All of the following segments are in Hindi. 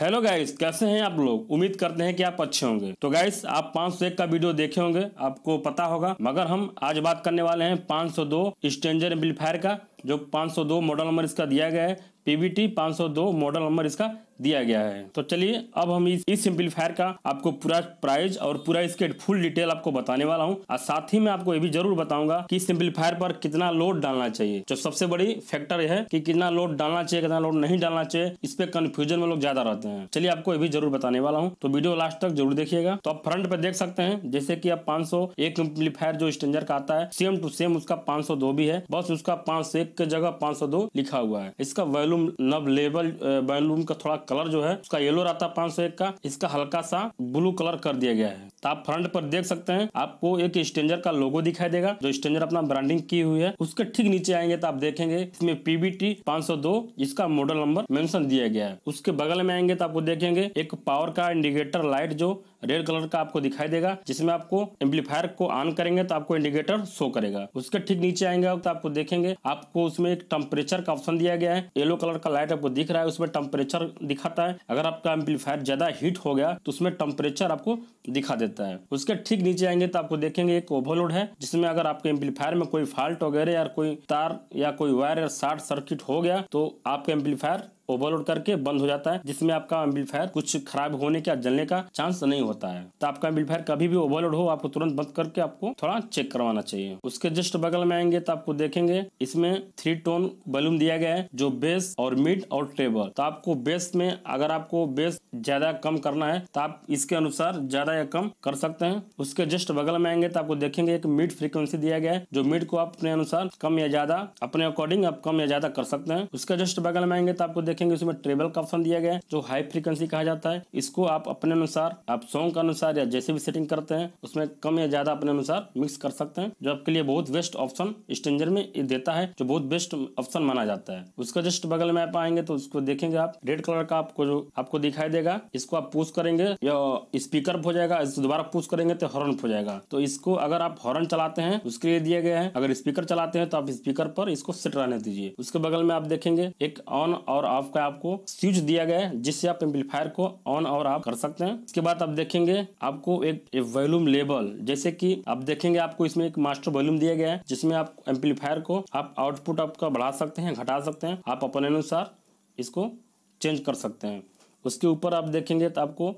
हेलो गाइस कैसे हैं आप लोग उम्मीद करते हैं कि आप अच्छे होंगे तो गाइस आप 501 का वीडियो देखे होंगे आपको पता होगा मगर हम आज बात करने वाले हैं 502 स्टेंजर एम्पलीफायर का जो 502 मॉडल नंबर इसका दिया गया है पीबीटी 502 मॉडल नंबर इसका दिया गया है तो चलिए अब हम इस इस सिंप्लीफायर का आपको पूरा प्राइस और पूरा इसके फुल डिटेल आपको बताने वाला हूँ और साथ ही मैं आपको ये भी जरूर बताऊंगा कि सिंप्लीफायर पर कितना लोड डालना चाहिए जो सबसे बड़ी फैक्टर है कि कितना लोड डालना चाहिए कितना लोड नहीं डालना चाहिए इस पे कंफ्यूजन में लोग ज्यादा रहते हैं चलिए आपको ये भी जरूर बताने वाला हूँ तो वीडियो लास्ट तक जरूर देखिएगा तो आप फ्रंट पे देख सकते हैं जैसे की आप पांच सौ एक सिंप्लीफायर जो स्टेंजर का आता है सेम टू सेम उसका पांच भी है बस उसका पांच से के जगह पांच सौ दो लिखा हुआ है इसका वॉल्यूम नब लेबल वॉल्यूम का थोड़ा कलर जो है उसका येलो रहता है पांच का इसका हल्का सा ब्लू कलर कर दिया गया है तो आप फ्रंट पर देख सकते हैं आपको एक स्टेंजर का लोगो दिखाई देगा जो स्टेंजर अपना ब्रांडिंग की हुई है उसके ठीक नीचे आएंगे तो आप देखेंगे इसमें पीबीटी 502 इसका मॉडल नंबर मेंशन दिया गया है उसके बगल में आएंगे तो आपको देखेंगे एक पावर का इंडिकेटर लाइट जो रेड कलर का आपको दिखाई देगा जिसमें आपको एम्पलीफायर को ऑन करेंगे तो आपको इंडिकेटर शो करेगा उसके ठीक नीचे आएंगे तो आपको देखेंगे आपको उसमें एक टेम्परेचर का ऑप्शन दिया गया है येलो कलर का लाइट आपको दिख रहा है उसमें टेम्परेचर दिखाता है अगर आपका एम्पलीफायर ज्यादा हीट हो गया तो उसमें टेम्परेचर आपको दिखा देता है उसके ठीक नीचे आएंगे तो आपको देखेंगे एक ओवरलोड है जिसमें अगर आपके एम्पलीफायर में कोई फॉल्ट वगैरह या कोई तार या कोई वायर या शॉर्ट सर्किट हो गया तो आपका एम्पलीफायर ओवरलोड करके बंद हो जाता है जिसमें आपका एम्पलीफायर कुछ खराब होने का जलने का चांस नहीं होता है तो आपका एम्पलीफायर कभी भी ओवरलोड हो आपको तुरंत बंद करके आपको थोड़ा चेक करवाना चाहिए उसके जस्ट बगल में आएंगे तो आपको देखेंगे इसमें थ्री टोन बलून दिया गया है जो बेस और मिड और टेबल तो आपको बेस में अगर आपको बेस ज्यादा कम करना है तो आप इसके अनुसार ज्यादा या कम कर सकते हैं उसके जस्ट बगल में आएंगे तो आपको देखेंगे एक मिड फ्रीक्वेंसी दिया गया है जो मिड को आप अपने अनुसार कम या ज्यादा अपने अकॉर्डिंग आप कम या ज्यादा कर सकते हैं उसके जस्ट बगल में आएंगे तो आपको देखेंगे उसमें ट्रेबल का ऑप्शन दिया गया है जो हाई फ्रिक्वेंसी कहा जाता है इसको आप अपने अनुसार आप सॉन्ग के अनुसार या जैसे भी सेटिंग करते हैं उसमें कम या ज्यादा अपने अनुसार मिक्स कर सकते हैं जो आपके लिए बहुत बेस्ट ऑप्शन स्टेंजर में देता है जो बहुत बेस्ट ऑप्शन माना जाता है उसका जस्ट बगल में आप आएंगे तो उसको देखेंगे आप रेड कलर का आपको जो आपको दिखाई देगा इसको आप पूछ करेंगे या स्पीकर हो जाएगा इसको दोबारा पूछ करेंगे तो हॉर्न हो जाएगा तो इसको अगर आप हॉर्न चलाते हैं उसके लिए दिया गया है अगर स्पीकर चलाते हैं तो आप स्पीकर पर इसको सेट रहने दीजिए उसके बगल में आप देखेंगे एक ऑन और ऑफ ऑफ का आपको स्विच दिया गया है जिससे आप एम्पलीफायर को ऑन और ऑफ कर सकते हैं इसके बाद आप देखेंगे आपको एक, वॉल्यूम लेबल जैसे कि आप देखेंगे आपको इसमें एक मास्टर वॉल्यूम दिया गया है जिसमें आप एम्पलीफायर को आप आउटपुट आपका बढ़ा सकते हैं घटा सकते हैं आप अपने अनुसार इसको चेंज कर सकते हैं उसके ऊपर आप देखेंगे तो आपको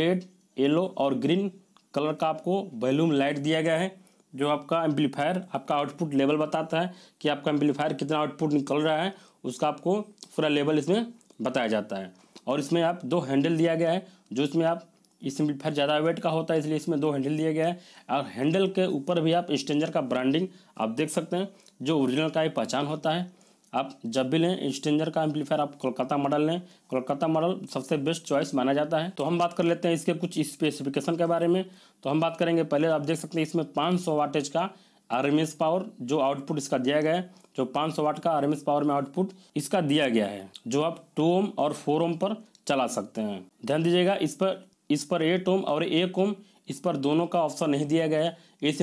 रेड येलो और ग्रीन कलर का आपको वॉल्यूम लाइट दिया गया है जो आपका एम्पलीफायर आपका आउटपुट लेवल बताता है कि आपका एम्पलीफायर कितना आउटपुट निकल रहा है उसका आपको पूरा लेवल इसमें बताया जाता है और इसमें आप दो हैंडल दिया गया है जो इसमें आप इस एम्पलीफायर ज़्यादा वेट का होता है इसलिए इसमें दो हैंडल दिया गया है और हैंडल के ऊपर भी आप स्टेंजर का ब्रांडिंग आप देख सकते हैं जो ओरिजिनल का ही पहचान होता है आप जब भी लें इंस्टेंजर का एम्पलीफायर आप कोलकाता मॉडल लें कोलकाता मॉडल सबसे बेस्ट चॉइस माना जाता है तो हम बात कर लेते हैं इसके कुछ स्पेसिफिकेशन के बारे में तो हम बात करेंगे पहले आप देख सकते हैं इसमें 500 सौ वाटेज का एस पावर जो आउटपुट इसका दिया गया है जो 500 वाट का एस पावर में आउटपुट इसका दिया गया है जो आप टू ओम और फोर ओम पर चला सकते हैं ध्यान दीजिएगा इस पर इस पर एट ओम और एक ओम इस पर दोनों का ऑप्शन नहीं दिया गया है इस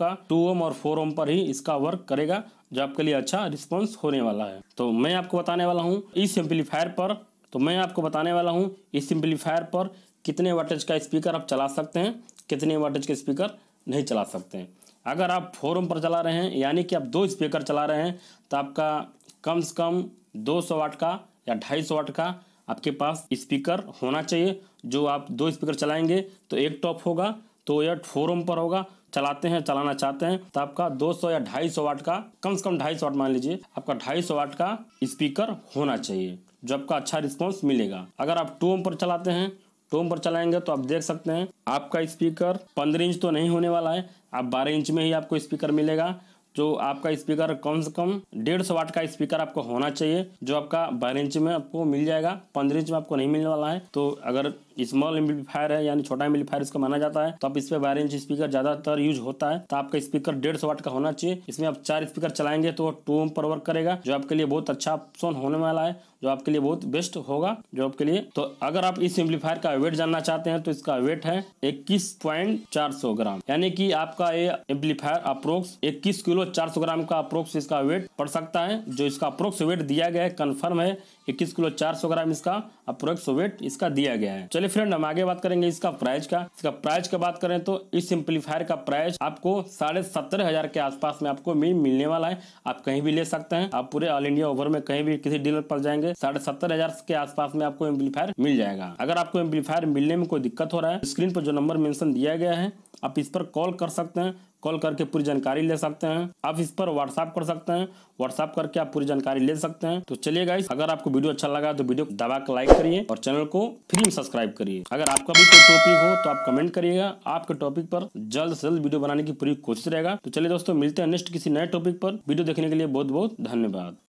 का टू ओम और फोर ओम पर ही इसका वर्क करेगा जो आपके लिए अच्छा रिस्पॉन्स होने वाला है तो मैं आपको बताने वाला हूँ इस e सिंप्लीफायर पर तो मैं आपको बताने वाला हूँ इस e सिंप्लीफायर पर कितने वाटेज का स्पीकर आप चला सकते हैं कितने वाटेज के स्पीकर नहीं चला सकते हैं अगर आप फोर ओम पर चला रहे हैं यानी कि आप दो स्पीकर चला रहे हैं तो आपका कम से कम दो सौ वाट का या ढाई सौ वाट का आपके पास स्पीकर होना चाहिए जो आप दो स्पीकर चलाएंगे तो एक टॉप होगा तो यह फोर ओम पर होगा चलाते हैं चलाना चाहते हैं तो आपका 200 या 250 वाट का कम से कम 250 वाट मान लीजिए आपका 250 वाट का स्पीकर होना चाहिए जो आपका अच्छा रिस्पॉन्स मिलेगा अगर आप टू ओम पर चलाते हैं टू ओम पर चलाएंगे तो आप देख सकते हैं आपका स्पीकर पंद्रह इंच तो नहीं होने वाला है आप बारह इंच में ही आपको स्पीकर मिलेगा जो आपका स्पीकर कम से कम डेढ़ सौ वाट का स्पीकर आपको होना चाहिए जो आपका बारह इंच में आपको मिल जाएगा पंद्रह इंच में आपको नहीं मिलने वाला है तो अगर स्मॉल एम्पलीफायर है यानी छोटा एम्पलीफायर इसको माना जाता है तो आप इस पर बारह इंच स्पीकर ज्यादातर यूज होता है तो आपका स्पीकर डेढ़ सौ वाट का होना चाहिए इसमें आप चार स्पीकर चलाएंगे तो टू ओम पर वर्क करेगा जो आपके लिए बहुत अच्छा ऑप्शन होने वाला है जो आपके लिए बहुत बेस्ट होगा जो आपके लिए तो अगर आप इस एम्पलीफायर का वेट जानना चाहते हैं तो इसका वेट है इक्कीस पॉइंट चार सौ ग्राम यानी कि आपका ये एम्पलीफायर अप्रोक्स इक्कीस किलो चार सौ ग्राम का अप्रोक्स इसका वेट पड़ सकता है जो इसका अप्रोक्स वेट दिया गया है कन्फर्म है इक्कीस किलो चार सौ ग्राम इसका अप्रोक्स वेट इसका दिया गया है चलिए फ्रेंड हम आगे बात करेंगे इसका प्राइस का इसका प्राइस की बात करें तो इस एम्पलीफायर का प्राइस आपको साढ़े सत्तर हजार के आसपास में आपको मिलने वाला है आप कहीं भी ले सकते हैं आप पूरे ऑल इंडिया ओवर में कहीं भी किसी डीलर पर जाएंगे साढ़े सत्तर हजार के आसपास में आपको एम्पलीफायर मिल जाएगा अगर आपको एम्पलीफायर मिलने में कोई दिक्कत हो रहा है स्क्रीन पर जो नंबर मेंशन दिया गया है आप इस पर कॉल कर सकते हैं कॉल करके पूरी जानकारी ले सकते हैं आप इस पर व्हाट्सएप कर सकते हैं व्हाट्सएप करके आप पूरी जानकारी ले सकते हैं तो चलिए गाइस अगर आपको वीडियो अच्छा लगा तो वीडियो दबा कर लाइक करिए और चैनल को फ्री में सब्सक्राइब करिए अगर आपका भी कोई टॉपिक हो तो आप कमेंट करिएगा आपके टॉपिक पर जल्द से जल्द वीडियो बनाने की पूरी कोशिश रहेगा तो चलिए दोस्तों मिलते हैं नेक्स्ट किसी नए टॉपिक पर वीडियो देखने के लिए बहुत बहुत धन्यवाद